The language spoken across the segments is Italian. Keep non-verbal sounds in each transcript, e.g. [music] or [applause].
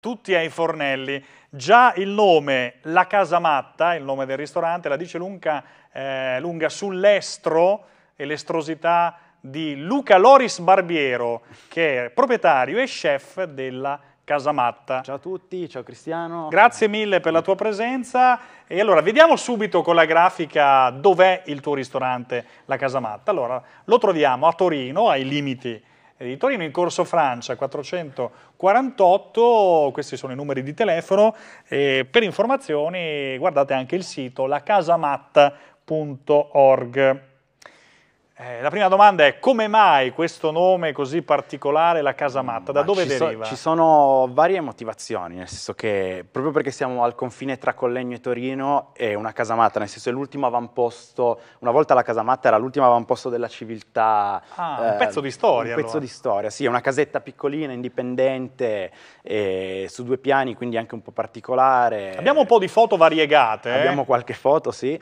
tutti ai fornelli. Già il nome La Casa Matta, il nome del ristorante, la dice lunga, eh, lunga sull'estro e l'estrosità di Luca Loris Barbiero, che è proprietario e chef della Casa Matta. Ciao a tutti, ciao Cristiano. Grazie mille per la tua presenza e allora vediamo subito con la grafica dov'è il tuo ristorante La Casa Matta. Allora, lo troviamo a Torino, ai limiti di Torino, in Corso Francia 448, questi sono i numeri di telefono, e per informazioni guardate anche il sito lacasamatta.org. Eh, la prima domanda è come mai questo nome così particolare, la Casa Matta, da Ma dove ci deriva? So, ci sono varie motivazioni, nel senso che proprio perché siamo al confine tra Collegno e Torino è una Casa Matta, nel senso è l'ultimo avamposto, una volta la Casa Matta era l'ultimo avamposto della civiltà. Ah, eh, un pezzo di storia. Un allora. pezzo di storia, sì, è una casetta piccolina, indipendente, eh, su due piani, quindi anche un po' particolare. Abbiamo un po' di foto variegate. Eh? Abbiamo qualche foto, sì.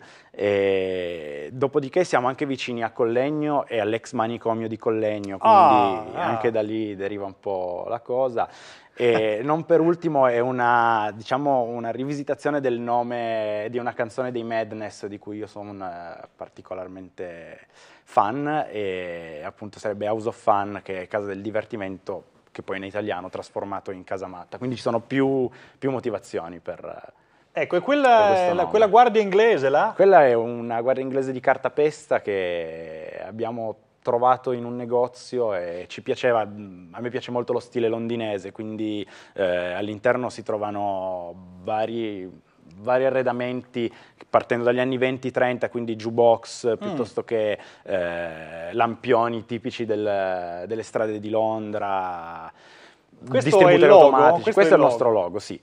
dopodiché siamo anche vicini a Collegno Collegno e all'ex manicomio di Collegno, ah, quindi ah, anche ah. da lì deriva un po' la cosa. E [laughs] non per ultimo è una, diciamo, una, rivisitazione del nome di una canzone dei Madness di cui io sono un, eh, particolarmente fan e appunto sarebbe House of Fun che è Casa del Divertimento che poi in italiano trasformato in Casa Matta. Quindi ci sono più, più motivazioni per... Eh, ecco, e quella, quella guardia inglese là? Quella è una guardia inglese di cartapesta che abbiamo trovato in un negozio e ci piaceva, a me piace molto lo stile londinese, quindi eh, all'interno si trovano vari vari arredamenti partendo dagli anni 20-30, quindi jukebox mm. piuttosto che eh, lampioni tipici del, delle strade di Londra, questo distributore logo, automatici. Questo, questo è il logo. nostro logo, sì.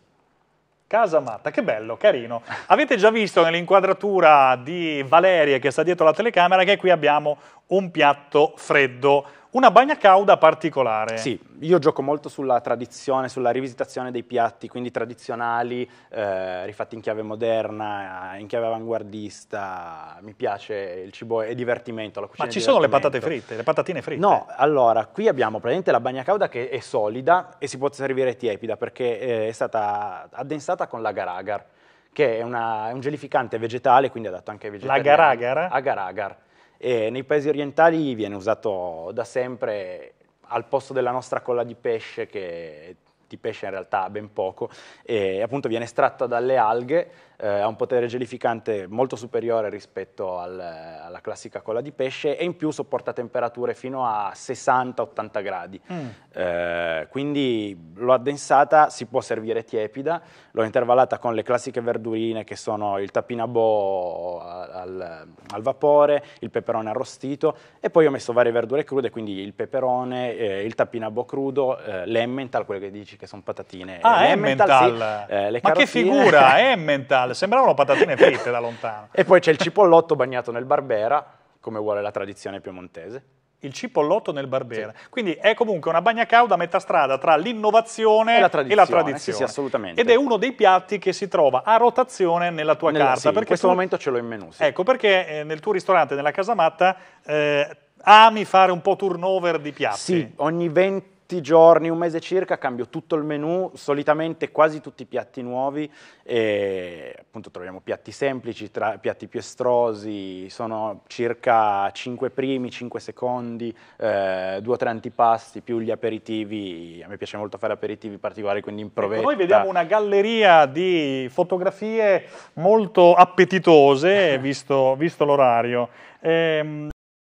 Casa Marta, che bello, carino. Avete già visto nell'inquadratura di Valeria che sta dietro la telecamera che qui abbiamo un piatto freddo, una bagna cauda particolare. Sì, io gioco molto sulla tradizione, sulla rivisitazione dei piatti, quindi tradizionali, eh, rifatti in chiave moderna, in chiave avanguardista, mi piace il cibo, è divertimento, la Ma ci sono le patate fritte, le patatine fritte? No, allora, qui abbiamo praticamente la bagna cauda che è solida e si può servire tiepida perché eh, è stata addensata con l'agaragar che è, una, è, un gelificante vegetale, quindi adatto anche ai vegetali. vegetariani. L'agaragar? Agar agar. E nei paesi orientali viene usato da sempre al posto della nostra colla di pesce che di pesce in realtà ben poco, e appunto viene estratta dalle alghe, eh, ha un potere gelificante molto superiore rispetto al, alla classica cola di pesce e in più sopporta temperature fino a 60-80 gradi. Mm. Eh, quindi l'ho addensata, si può servire tiepida, l'ho intervallata con le classiche verdurine che sono il tapinabò al, al vapore, il peperone arrostito e poi ho messo varie verdure crude, quindi il peperone, eh, il tapinabò crudo, eh, l'emmental, quello che dici semplici, che sono patatine. Ah, Emmental! Eh, sì. Eh, Ma che figura, Emmental! [laughs] Sembravano patatine fritte da lontano. e poi c'è il cipollotto bagnato nel Barbera, come vuole la tradizione piemontese. Il cipollotto nel Barbera. Sì. Quindi è comunque una bagna cauda a metà strada tra l'innovazione e la tradizione. E la tradizione. Sì, assolutamente. Ed è uno dei piatti che si trova a rotazione nella tua nella, carta. in questo tu... momento ce l'ho in menù. Ecco, perché eh, nel tuo ristorante, nella Casamatta, eh, ami fare un po' turnover di piatti. Sì, ogni 20 tutti i giorni, un mese circa, cambio tutto il menu, solitamente quasi tutti i piatti nuovi, e appunto troviamo piatti semplici, tra, piatti più estrosi, sono circa 5 primi, 5 secondi, eh, 2 o 3 antipasti, più gli aperitivi, a me piace molto fare aperitivi particolari, quindi in ecco, provetta. noi vediamo una galleria di fotografie molto appetitose, [laughs] visto, visto l'orario. Ehm...